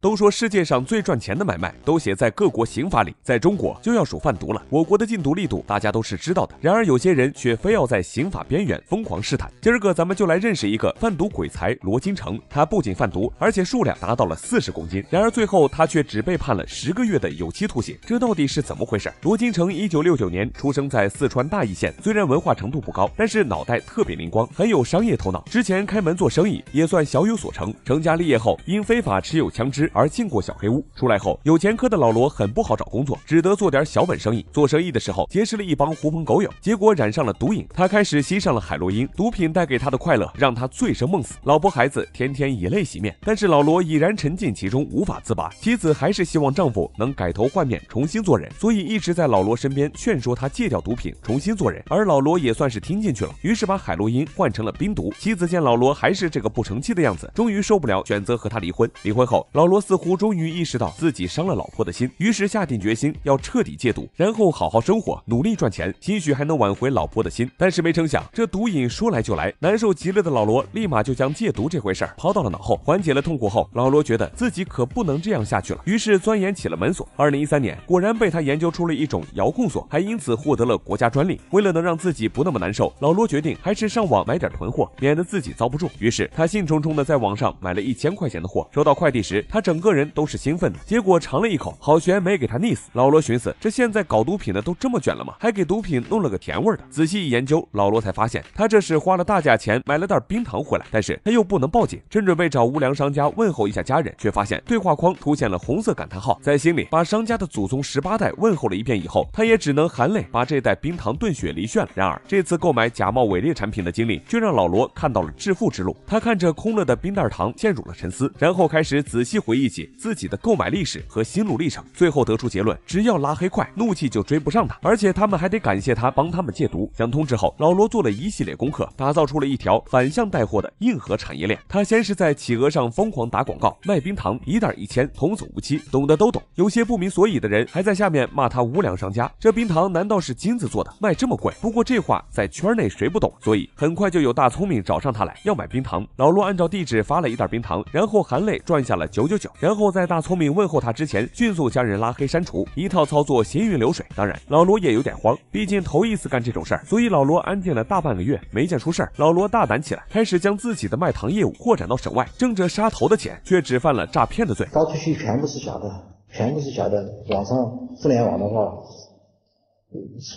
都说世界上最赚钱的买卖都写在各国刑法里，在中国就要数贩毒了。我国的禁毒力度大家都是知道的，然而有些人却非要在刑法边缘疯狂试探。今儿个咱们就来认识一个贩毒鬼才罗金城，他不仅贩毒，而且数量达到了四十公斤。然而最后他却只被判了十个月的有期徒刑，这到底是怎么回事？罗金城一九六九年出生在四川大邑县，虽然文化程度不高，但是脑袋特别灵光，很有商业头脑。之前开门做生意也算小有所成，成家立业后因非法持有枪支。而进过小黑屋，出来后有前科的老罗很不好找工作，只得做点小本生意。做生意的时候结识了一帮狐朋狗友，结果染上了毒瘾。他开始吸上了海洛因，毒品带给他的快乐让他醉生梦死，老婆孩子天天以泪洗面。但是老罗已然沉浸其中，无法自拔。妻子还是希望丈夫能改头换面，重新做人，所以一直在老罗身边劝说他戒掉毒品，重新做人。而老罗也算是听进去了，于是把海洛因换成了冰毒。妻子见老罗还是这个不成器的样子，终于受不了，选择和他离婚。离婚后，老罗。似乎终于意识到自己伤了老婆的心，于是下定决心要彻底戒毒，然后好好生活，努力赚钱，兴许还能挽回老婆的心。但是没成想，这毒瘾说来就来，难受极了的老罗立马就将戒毒这回事抛到了脑后。缓解了痛苦后，老罗觉得自己可不能这样下去了，于是钻研起了门锁。二零一三年，果然被他研究出了一种遥控锁，还因此获得了国家专利。为了能让自己不那么难受，老罗决定还是上网买点囤货，免得自己遭不住。于是他兴冲冲的在网上买了一千块钱的货，收到快递时他。整个人都是兴奋的，结果尝了一口，好悬没给他腻死。老罗寻思，这现在搞毒品的都这么卷了吗？还给毒品弄了个甜味的。仔细一研究，老罗才发现，他这是花了大价钱买了袋冰糖回来，但是他又不能报警，正准备找无良商家问候一下家人，却发现对话框出现了红色感叹号。在心里把商家的祖宗十八代问候了一遍以后，他也只能含泪把这袋冰糖炖雪梨炫了。然而，这次购买假冒伪劣产品的经历，却让老罗看到了致富之路。他看着空了的冰袋糖，陷入了沉思，然后开始仔细回忆。一起自己的购买历史和心路历程，最后得出结论：只要拉黑快，怒气就追不上他。而且他们还得感谢他帮他们戒毒。想通之后，老罗做了一系列功课，打造出了一条反向带货的硬核产业链。他先是在企鹅上疯狂打广告，卖冰糖，一袋一千，童叟无欺，懂的都懂。有些不明所以的人还在下面骂他无良商家。这冰糖难道是金子做的？卖这么贵？不过这话在圈内谁不懂？所以很快就有大聪明找上他来要买冰糖。老罗按照地址发了一袋冰糖，然后含泪赚下了九九九。然后在大聪明问候他之前，迅速将人拉黑删除，一套操作行云流水。当然，老罗也有点慌，毕竟头一次干这种事儿，所以老罗安静了大半个月，没见出事儿。老罗大胆起来，开始将自己的卖糖业务扩展到省外，挣着杀头的钱，却只犯了诈骗的罪。发出去全部是假的，全部是假的。网上互联网的话，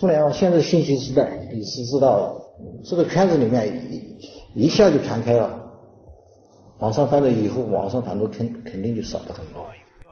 互联网现在信息时代，你是知道，这个圈子里面一一下就传开了。网上翻了以后，网上弹的肯肯定就少的很多。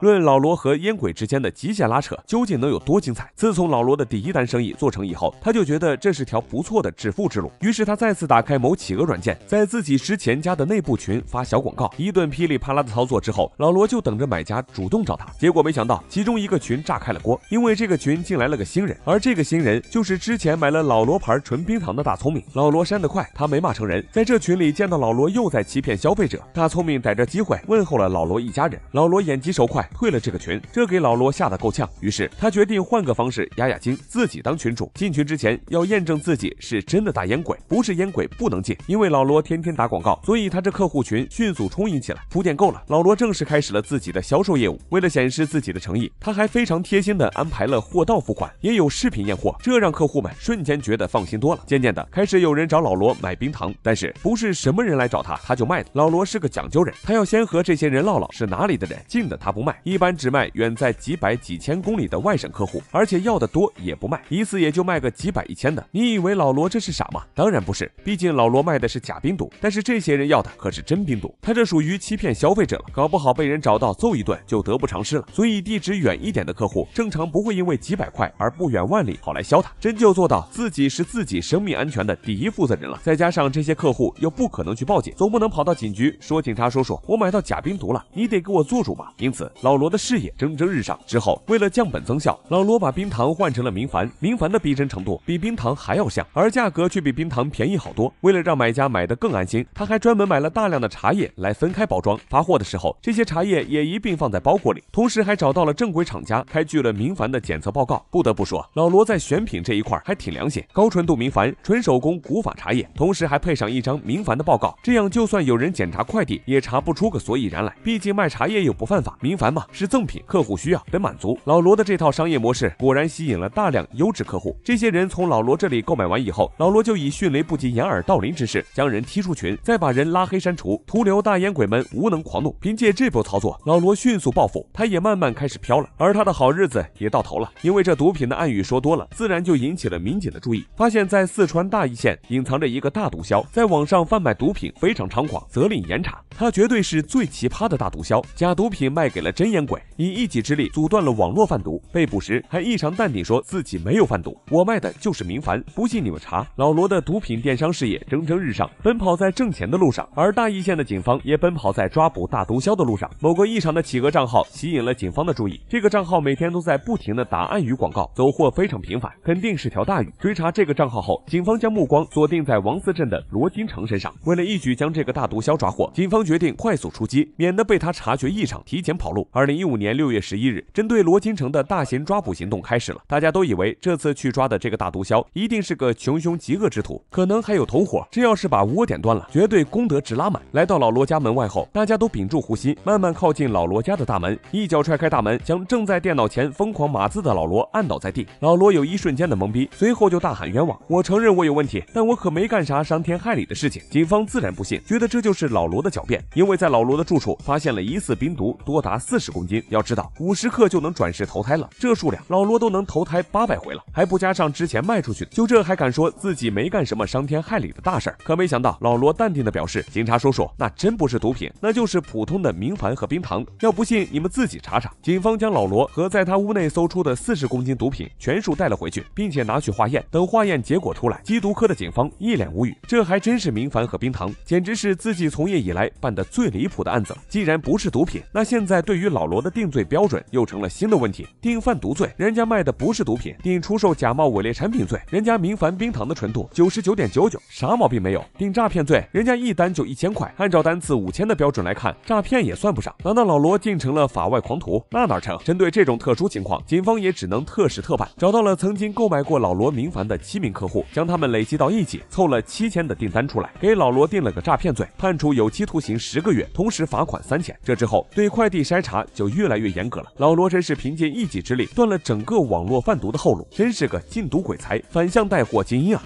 论老罗和烟鬼之间的极限拉扯，究竟能有多精彩？自从老罗的第一单生意做成以后，他就觉得这是条不错的致富之路。于是他再次打开某企鹅软件，在自己之前加的内部群发小广告。一顿噼里啪啦的操作之后，老罗就等着买家主动找他。结果没想到，其中一个群炸开了锅，因为这个群进来了个新人，而这个新人就是之前买了老罗牌纯冰糖的大聪明。老罗删得快，他没骂成人。在这群里见到老罗又在欺骗消费者，大聪明逮着机会问候了老罗一家人。老罗眼疾手快。退了这个群，这给老罗吓得够呛。于是他决定换个方式压压惊，自己当群主。进群之前要验证自己是真的大烟鬼，不是烟鬼不能进。因为老罗天天打广告，所以他这客户群迅速充盈起来，铺垫够了，老罗正式开始了自己的销售业务。为了显示自己的诚意，他还非常贴心的安排了货到付款，也有视频验货，这让客户们瞬间觉得放心多了。渐渐的开始有人找老罗买冰糖，但是不是什么人来找他他就卖。老罗是个讲究人，他要先和这些人唠唠是哪里的人，进的他不卖。一般只卖远在几百几千公里的外省客户，而且要的多也不卖，一次也就卖个几百一千的。你以为老罗这是傻吗？当然不是，毕竟老罗卖的是假冰毒，但是这些人要的可是真冰毒，他这属于欺骗消费者了，搞不好被人找到揍一顿就得不偿失了。所以地址远一点的客户，正常不会因为几百块而不远万里跑来削他，真就做到自己是自己生命安全的第一负责人了。再加上这些客户又不可能去报警，总不能跑到警局说警察叔叔，我买到假冰毒了，你得给我做主吧？因此老。老罗的事业蒸蒸日上之后，为了降本增效，老罗把冰糖换成了明矾。明矾的逼真程度比冰糖还要像，而价格却比冰糖便宜好多。为了让买家买的更安心，他还专门买了大量的茶叶来分开包装，发货的时候这些茶叶也一并放在包裹里，同时还找到了正规厂家开具了明矾的检测报告。不得不说，老罗在选品这一块还挺良心，高纯度明矾，纯手工古法茶叶，同时还配上一张明矾的报告，这样就算有人检查快递，也查不出个所以然来。毕竟卖茶叶又不犯法，明矾。是赠品，客户需要得满足。老罗的这套商业模式果然吸引了大量优质客户。这些人从老罗这里购买完以后，老罗就以迅雷不及掩耳盗铃之势将人踢出群，再把人拉黑删除，徒留大烟鬼们无能狂怒。凭借这波操作，老罗迅速暴富，他也慢慢开始飘了，而他的好日子也到头了。因为这毒品的暗语说多了，自然就引起了民警的注意，发现在四川大邑县隐藏着一个大毒枭，在网上贩卖毒品非常猖狂，责令严查。他绝对是最奇葩的大毒枭，假毒品卖给了。真烟鬼以一己之力阻断了网络贩毒，被捕时还异常淡定，说自己没有贩毒，我卖的就是明矾。不信你们查。老罗的毒品电商事业蒸蒸日上，奔跑在挣钱的路上，而大邑县的警方也奔跑在抓捕大毒枭的路上。某个异常的企鹅账号吸引了警方的注意，这个账号每天都在不停的打暗语广告，走货非常频繁，肯定是条大鱼。追查这个账号后，警方将目光锁定在王四镇的罗金成身上。为了一举将这个大毒枭抓获，警方决定快速出击，免得被他察觉异常提前跑路。二零一五年六月十一日，针对罗金城的大型抓捕行动开始了。大家都以为这次去抓的这个大毒枭一定是个穷凶极恶之徒，可能还有同伙。这要是把窝点端了，绝对功德值拉满。来到老罗家门外后，大家都屏住呼吸，慢慢靠近老罗家的大门，一脚踹开大门，将正在电脑前疯狂码字的老罗按倒在地。老罗有一瞬间的懵逼，随后就大喊冤枉：“我承认我有问题，但我可没干啥伤天害理的事情。”警方自然不信，觉得这就是老罗的狡辩。因为在老罗的住处发现了疑似冰毒多达四。十公斤，要知道五十克就能转世投胎了，这数量老罗都能投胎八百回了，还不加上之前卖出去的，就这还敢说自己没干什么伤天害理的大事儿？可没想到老罗淡定的表示：“警察叔叔，那真不是毒品，那就是普通的明矾和冰糖。要不信你们自己查查。”警方将老罗和在他屋内搜出的四十公斤毒品全数带了回去，并且拿去化验。等化验结果出来，缉毒科的警方一脸无语：“这还真是明矾和冰糖，简直是自己从业以来办的最离谱的案子。既然不是毒品，那现在对于……老罗的定罪标准又成了新的问题，定贩毒罪，人家卖的不是毒品；定出售假冒伪劣产品罪，人家明矾冰糖的纯度九十九点九九，啥毛病没有；定诈骗罪，人家一单就一千块，按照单次五千的标准来看，诈骗也算不上。难道老罗竟成了法外狂徒？那哪成？针对这种特殊情况，警方也只能特事特办，找到了曾经购买过老罗明矾的七名客户，将他们累积到一起，凑了七千的订单出来，给老罗定了个诈骗罪，判处有期徒刑十个月，同时罚款三千。这之后对快递筛查。就越来越严格了。老罗真是凭借一己之力断了整个网络贩毒的后路，真是个禁毒鬼才，反向带货精英啊！